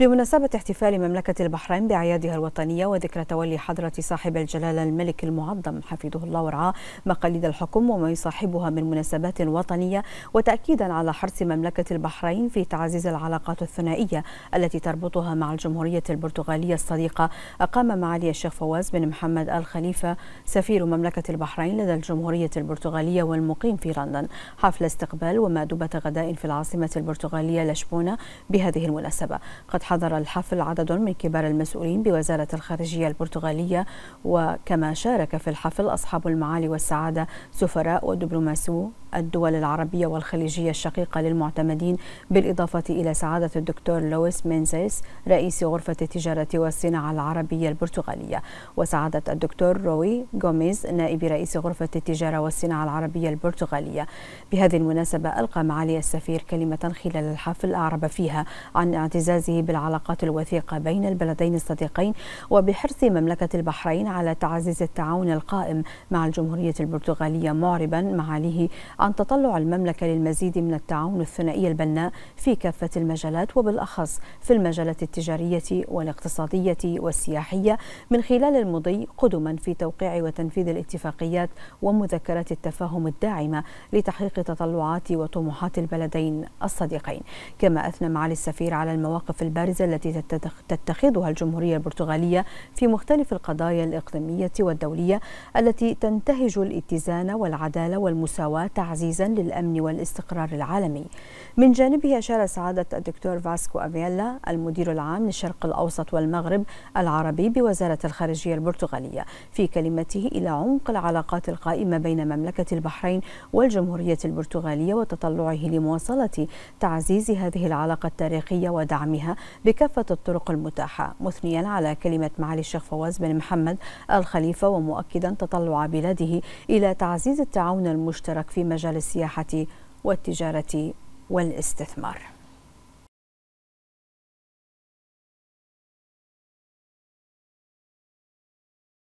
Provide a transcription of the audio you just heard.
بمناسبة احتفال مملكة البحرين بأعيادها الوطنية وذكرى تولي حضرة صاحب الجلالة الملك المعظم حفظه الله ورعاه مقاليد الحكم وما يصاحبها من مناسبات وطنية وتأكيدا على حرص مملكة البحرين في تعزيز العلاقات الثنائية التي تربطها مع الجمهورية البرتغالية الصديقة أقام معالي الشيخ فواز بن محمد الخليفة سفير مملكة البحرين لدى الجمهورية البرتغالية والمقيم في لندن حفل استقبال ومأدبة غداء في العاصمة البرتغالية لشبونة بهذه المناسبة قد حضر الحفل عدد من كبار المسؤولين بوزارة الخارجية البرتغالية وكما شارك في الحفل أصحاب المعالي والسعادة سفراء ودبلوماسو الدول العربية والخليجية الشقيقة للمعتمدين بالإضافة إلى سعادة الدكتور لويس مينزيس رئيس غرفة التجارة والصناعة العربية البرتغالية وسعادة الدكتور روي غوميز نائب رئيس غرفة التجارة والصناعة العربية البرتغالية بهذه المناسبة ألقى معالي السفير كلمة خلال الحفل أعرب فيها عن اعتزازه بال العلاقات الوثيقة بين البلدين الصديقين وبحرص مملكة البحرين على تعزيز التعاون القائم مع الجمهورية البرتغالية معربا معاليه عن تطلع المملكة للمزيد من التعاون الثنائي البناء في كافة المجالات وبالأخص في المجالات التجارية والاقتصادية والسياحية من خلال المضي قدما في توقيع وتنفيذ الاتفاقيات ومذكرات التفاهم الداعمة لتحقيق تطلعات وطموحات البلدين الصديقين كما أثنى معالي السفير على المواقف البارزة البارزة التي تتخذها الجمهورية البرتغالية في مختلف القضايا الإقليمية والدولية التي تنتهج الاتزان والعدالة والمساواة تعزيزا للأمن والاستقرار العالمي من جانبه أشار سعادة الدكتور فاسكو أفيلا المدير العام للشرق الأوسط والمغرب العربي بوزارة الخارجية البرتغالية في كلمته إلى عمق العلاقات القائمة بين مملكة البحرين والجمهورية البرتغالية وتطلعه لمواصلة تعزيز هذه العلاقة التاريخية ودعمها بكافة الطرق المتاحة مثنيا على كلمة معالي الشيخ فواز بن محمد الخليفة ومؤكدا تطلع بلاده إلى تعزيز التعاون المشترك في مجال السياحة والتجارة والاستثمار